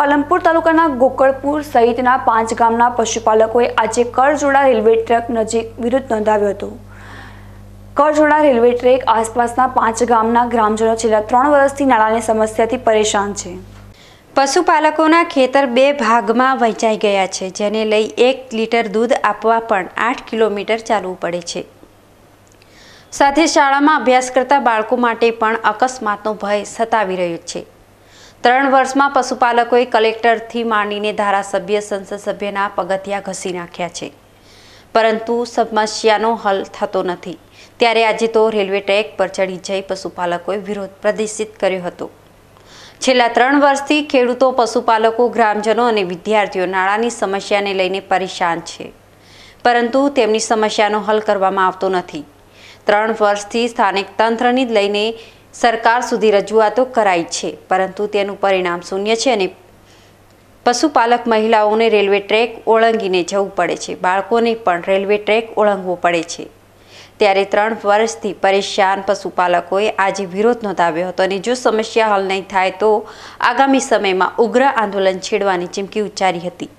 પાલમપુર તાલુકાના ગોકળપુર સહિતના પાંચ ગામના પશુપાલકોએ આજે કરજોડા રેલવે ટ્રેક નજીક વિરુદ્ધ નોંધાવ્યો હતો કરજોડા રેલવે ટ્રેક આસપાસના પાંચ ગામના ગ્રામજનો છેલ્લા ત્રણ વર્ષથી નાળાની સમસ્યાથી પરેશાન છે પશુપાલકોના ખેતર બે ભાગમાં વહેંચાઈ ગયા છે જેને લઈ એક લીટર દૂધ આપવા પણ આઠ કિલોમીટર ચાલવું પડે છે સાથે શાળામાં અભ્યાસ કરતા બાળકો માટે પણ અકસ્માતનો ભય સતાવી રહ્યો છે ત્રણ વર્ષમાં પશુપાલકોએ કલેક્ટરથી માંડીને ધારાસભ્ય સંસદસભ્યના સભ્યના પગથિયા ઘસી નાખ્યા છે પરંતુ સમસ્યાનો હલ થતો નથી ત્યારે આજે તો રેલવે ટ્રેક પર ચડી જઈ પશુપાલકોએ વિરોધ પ્રદર્શિત કર્યો હતો છેલ્લા ત્રણ વર્ષથી ખેડૂતો પશુપાલકો ગ્રામજનો અને વિદ્યાર્થીઓ નાણાંની સમસ્યાને લઈને પરેશાન છે પરંતુ તેમની સમસ્યાનો હલ કરવામાં આવતો નથી ત્રણ વર્ષથી સ્થાનિક તંત્રની લઈને સરકાર સુધી રજૂઆતો કરાઈ છે પરંતુ તેનું પરિણામ શૂન્ય છે અને પશુપાલક મહિલાઓને રેલવે ટ્રેક ઓળંગીને જવું પડે છે બાળકોને પણ રેલવે ટ્રેક ઓળંગવો પડે છે ત્યારે ત્રણ વર્ષથી પરેશાન પશુપાલકોએ આજે વિરોધ નોંધાવ્યો હતો અને જો સમસ્યા હલ નહીં થાય તો આગામી સમયમાં ઉગ્ર આંદોલન છેડવાની ચીમકી ઉચ્ચારી હતી